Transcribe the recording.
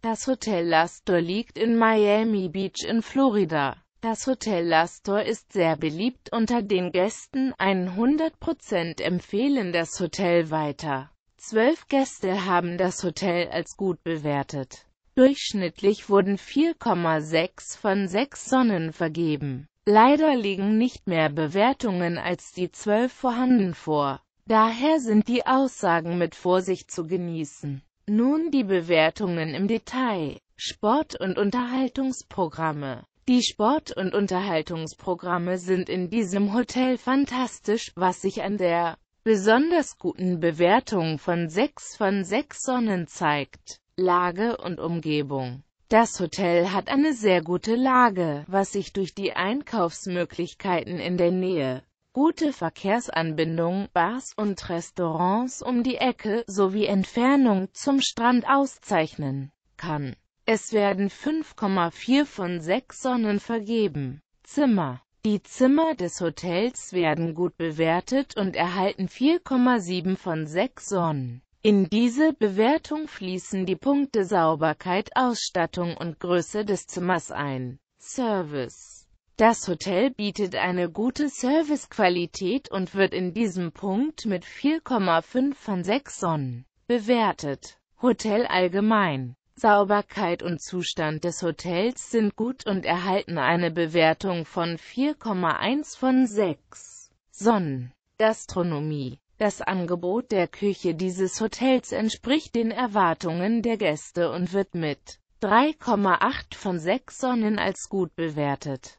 Das Hotel Lastor liegt in Miami Beach in Florida. Das Hotel Lastor ist sehr beliebt unter den Gästen, 100% empfehlen das Hotel weiter. Zwölf Gäste haben das Hotel als gut bewertet. Durchschnittlich wurden 4,6 von 6 Sonnen vergeben. Leider liegen nicht mehr Bewertungen als die 12 vorhanden vor. Daher sind die Aussagen mit Vorsicht zu genießen. Nun die Bewertungen im Detail. Sport- und Unterhaltungsprogramme Die Sport- und Unterhaltungsprogramme sind in diesem Hotel fantastisch, was sich an der besonders guten Bewertung von 6 von 6 Sonnen zeigt. Lage und Umgebung Das Hotel hat eine sehr gute Lage, was sich durch die Einkaufsmöglichkeiten in der Nähe gute Verkehrsanbindung, Bars und Restaurants um die Ecke sowie Entfernung zum Strand auszeichnen kann. Es werden 5,4 von 6 Sonnen vergeben. Zimmer Die Zimmer des Hotels werden gut bewertet und erhalten 4,7 von 6 Sonnen. In diese Bewertung fließen die Punkte Sauberkeit, Ausstattung und Größe des Zimmers ein. Service das Hotel bietet eine gute Servicequalität und wird in diesem Punkt mit 4,5 von 6 Sonnen bewertet. Hotel allgemein Sauberkeit und Zustand des Hotels sind gut und erhalten eine Bewertung von 4,1 von 6 Sonnen. Gastronomie Das Angebot der Küche dieses Hotels entspricht den Erwartungen der Gäste und wird mit 3,8 von 6 Sonnen als gut bewertet.